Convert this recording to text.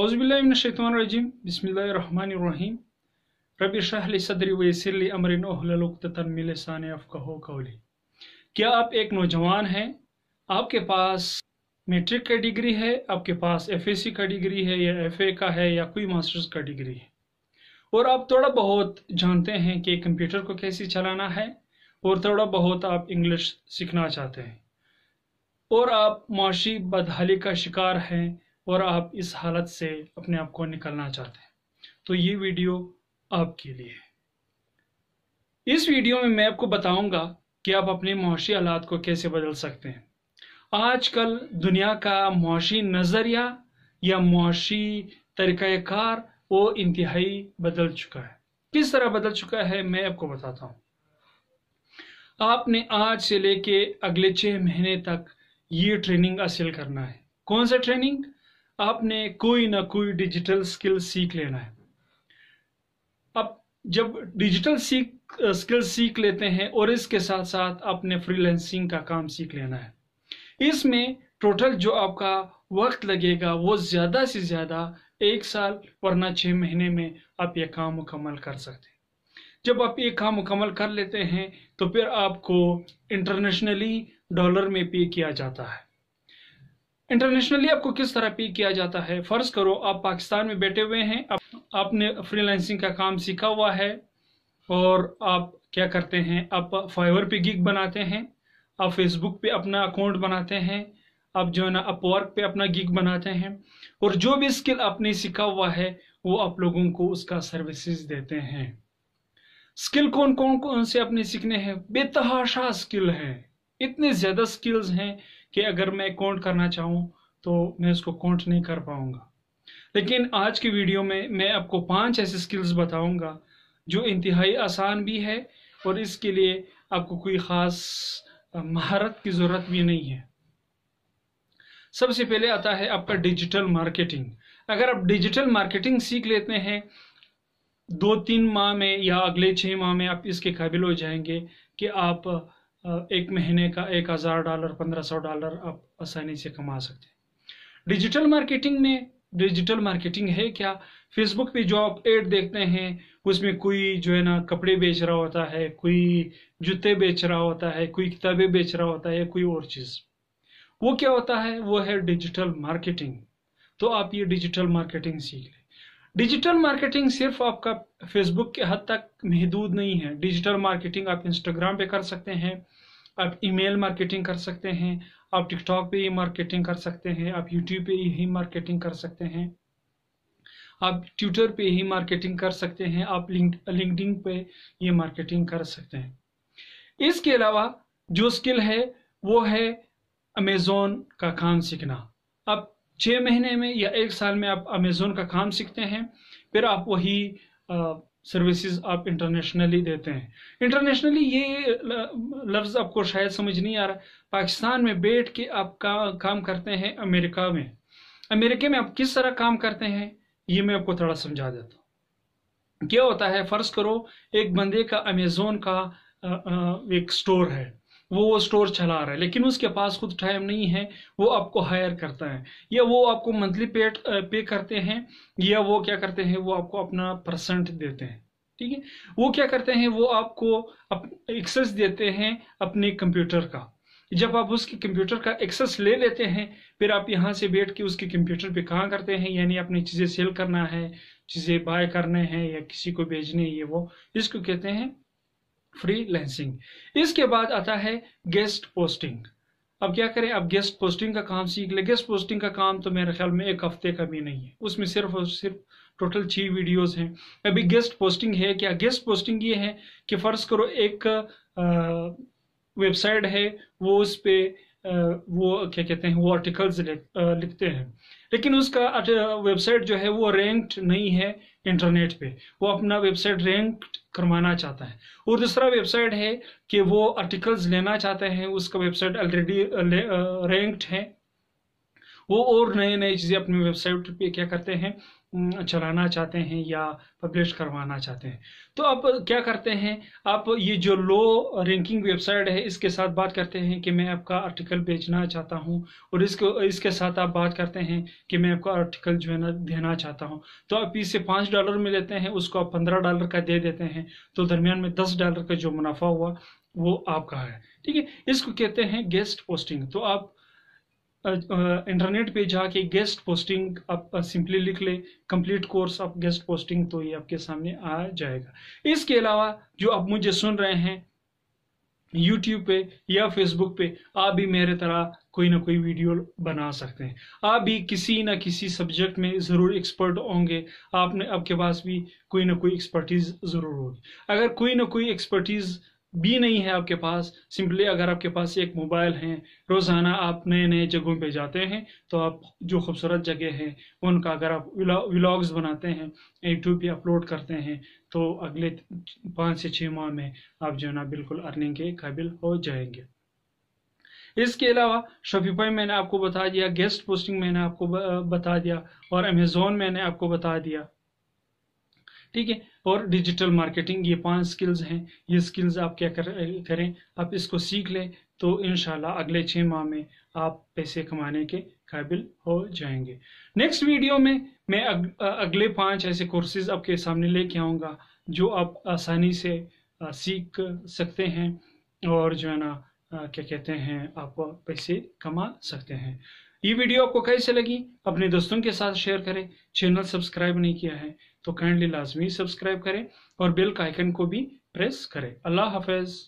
अज़बिल्लिमिनशैतरजीम बसमीम रबी शाहली सदरी वसरली अमरिन कौली क्या आप एक नौजवान हैं आपके पास मेट्रिक का डिग्री है आपके पास एफएससी का डिग्री है या एफए का है या कोई मास्टर्स का डिग्री है और आप थोड़ा बहुत जानते हैं कि कंप्यूटर को कैसे चलाना है और थोड़ा बहुत आप इंग्लिश सीखना चाहते हैं और आप माशी बदहाली का शिकार हैं और आप इस हालत से अपने आप को निकलना चाहते हैं तो ये वीडियो आपके लिए है इस वीडियो में मैं आपको बताऊंगा कि आप अपने मुशी हालात को कैसे बदल सकते हैं आजकल दुनिया का मुशी नज़रिया या मुशी तरीक़ार वो इंतहाई बदल चुका है किस तरह बदल चुका है मैं आपको बताता हूँ आपने आज से लेके अगले छः महीने तक ये ट्रेनिंग हासिल करना है कौन सा ट्रेनिंग आपने कोई ना कोई डिजिटल स्किल सीख लेना है अब जब डिजिटल सीख स्किल सीख लेते हैं और इसके साथ साथ आपने फ्रीलैंसिंग का काम सीख लेना है इसमें टोटल जो आपका वक्त लगेगा वो ज़्यादा से ज़्यादा एक साल वरना छः महीने में आप यह काम मुकम्मल कर सकते हैं जब आप ये काम मुकम्मल कर लेते हैं तो फिर आपको इंटरनेशनली डॉलर में पे किया जाता है इंटरनेशनली आपको किस तरह पे किया जाता है फ़र्ज़ करो आप पाकिस्तान में बैठे हुए हैं आप, आपने फ्रीलांसिंग का काम सीखा हुआ है और आप क्या करते हैं आप फाइवर पे गिग बनाते हैं आप फेसबुक पे अपना अकाउंट बनाते हैं आप जो है ना अपवर्क पे अपना गिग बनाते हैं और जो भी स्किल आपने सीखा हुआ है वो आप लोगों को उसका सर्विसेज देते हैं स्किल कौन कौन कौन से अपने सीखने हैं बेतहाशा स्किल हैं इतने ज़्यादा स्किल्स हैं कि अगर मैं काउंट करना चाहूँ तो मैं उसको काउंट नहीं कर पाऊंगा लेकिन आज की वीडियो में मैं आपको पांच ऐसे स्किल्स बताऊंगा जो इंतहाई आसान भी है और इसके लिए आपको कोई ख़ास महारत की ज़रूरत भी नहीं है सबसे पहले आता है आपका डिजिटल मार्केटिंग अगर आप डिजिटल मार्केटिंग सीख लेते हैं दो तीन माह में या अगले छः माह में आप इसके काबिल हो जाएंगे कि आप एक महीने का एक हज़ार डॉलर पंद्रह सौ डॉलर आप आसानी से कमा सकते हैं डिजिटल मार्केटिंग में डिजिटल मार्केटिंग है क्या फेसबुक पे जो आप एड देखते हैं उसमें कोई जो है ना कपड़े बेच रहा होता है कोई जूते बेच रहा होता है कोई किताबें बेच रहा होता है कोई और चीज़ वो क्या होता है वो है डिजिटल मार्केटिंग तो आप ये डिजिटल मार्केटिंग सीख लें डिजिटल मार्केटिंग सिर्फ आपका फेसबुक के हद तक महदूद नहीं है डिजिटल मार्केटिंग आप इंस्टाग्राम पे कर सकते हैं आप ईमेल मार्केटिंग कर सकते हैं आप टिकटॉक पे ही मार्केटिंग कर सकते हैं आप यूट्यूब पे ही मार्केटिंग कर सकते हैं आप ट्विटर पे ही मार्केटिंग कर सकते हैं आप लिंक पे ये मार्केटिंग कर सकते हैं इसके अलावा जो स्किल है वो है अमेजोन का काम सीखना आप छः महीने में या एक साल में आप अमेज़ोन का काम सीखते हैं फिर आप वही सर्विसेज आप इंटरनेशनली देते हैं इंटरनेशनली ये लफ्ज़ आपको शायद समझ नहीं आ रहा पाकिस्तान में बैठ के आप का, काम करते हैं अमेरिका में अमेरिका में आप किस तरह काम करते हैं ये मैं आपको थोड़ा समझा देता हूँ क्या होता है फ़र्ज़ करो एक बंदे का अमेज़ोन का एक स्टोर है वो वो स्टोर चला रहा है लेकिन उसके पास खुद टाइम नहीं है वो आपको हायर करता है या वो आपको मंथली पे पे करते हैं या वो क्या करते हैं वो आपको अपना परसेंट देते हैं ठीक है वो क्या करते हैं वो आपको अप, एक्सेस देते हैं अपने कंप्यूटर का जब आप उसके कंप्यूटर का एक्सेस ले लेते हैं फिर आप यहाँ से बैठ के उसके कंप्यूटर पे कहाँ करते हैं यानी अपनी चीज़ें सेल करना है चीज़ें बाय करने हैं या किसी को भेजने ये वो इसको कहते हैं फ्रीलैंसिंग इसके बाद आता है गेस्ट पोस्टिंग अब क्या करें अब गेस्ट पोस्टिंग का काम सीख ले गेस्ट पोस्टिंग का काम तो मेरे ख्याल में एक हफ्ते का भी नहीं है उसमें सिर्फ और सिर्फ टोटल छह वीडियोस हैं अभी गेस्ट पोस्टिंग है क्या गेस्ट पोस्टिंग ये है कि फ़र्ज़ करो एक वेबसाइट है वो उस पर वो क्या कहते हैं वो आर्टिकल्स लिखते हैं लेकिन उसका वेबसाइट जो है वो रैंक्ड नहीं है इंटरनेट पे वो अपना वेबसाइट रैंक्ड करवाना चाहता है और दूसरा वेबसाइट है कि वो आर्टिकल्स लेना चाहते हैं उसका वेबसाइट ऑलरेडी रैंक्ड है वो और नए नए चीज़ें अपनी वेबसाइट पे क्या करते हैं चलाना चाहते हैं या पब्लिश करवाना चाहते हैं तो आप क्या करते हैं आप ये जो लो रैंकिंग वेबसाइट है इसके साथ बात करते हैं कि मैं आपका आर्टिकल बेचना चाहता हूँ और इसको इसके साथ आप बात करते हैं कि मैं आपका आर्टिकल जो है ना देना चाहता हूँ तो आप इससे पाँच डॉलर में लेते हैं उसको आप पंद्रह डॉलर का दे देते हैं तो दरमियान में दस डॉलर का जो मुनाफा हुआ वो आपका है ठीक है इसको कहते हैं गेस्ट पोस्टिंग तो आप इंटरनेट पे जाके गेस्ट पोस्टिंग आप सिंपली लिख ले complete course of guest posting तो ये आपके सामने आ जाएगा इसके अलावा जो आप मुझे सुन रहे हैं यूट्यूब पे या फेसबुक पे आप भी मेरे तरह कोई ना कोई वीडियो बना सकते हैं आप भी किसी ना किसी सब्जेक्ट में ज़रूर एक्सपर्ट होंगे आपने आपके पास भी कोई ना कोई एक्सपर्टीज़ ज़रूर होगी अगर कोई ना कोई एक्सपर्टीज़ भी नहीं है आपके पास सिंपली अगर आपके पास एक मोबाइल है रोज़ाना आप नए नए जगहों पे जाते हैं तो आप जो खूबसूरत जगह है उनका अगर आप व्लॉग्स बनाते हैं यूट्यूब पे अपलोड करते हैं तो अगले पाँच से छः माह में आप जो है ना बिल्कुल अर्निंग के काबिल हो जाएंगे इसके अलावा शॉपिफाई मैंने आपको बता दिया गेस्ट पोस्टिंग मैंने आपको बता दिया और अमेज़ोन मैंने आपको बता दिया ठीक है और डिजिटल मार्केटिंग ये पांच स्किल्स हैं ये स्किल्स आप क्या कर करें आप इसको सीख लें तो इन अगले छः माह में आप पैसे कमाने के काबिल हो जाएंगे नेक्स्ट वीडियो में मैं अग, अगले पांच ऐसे कोर्सेज आपके सामने लेके आऊँगा जो आप आसानी से सीख सकते हैं और जो है ना क्या कहते हैं आप पैसे कमा सकते हैं ये वीडियो आपको कैसे लगी अपने दोस्तों के साथ शेयर करें चैनल सब्सक्राइब नहीं किया है तो काइंडली लाजमी सब्सक्राइब करें और बेल का आइकन को भी प्रेस करें अल्लाह हाफिज़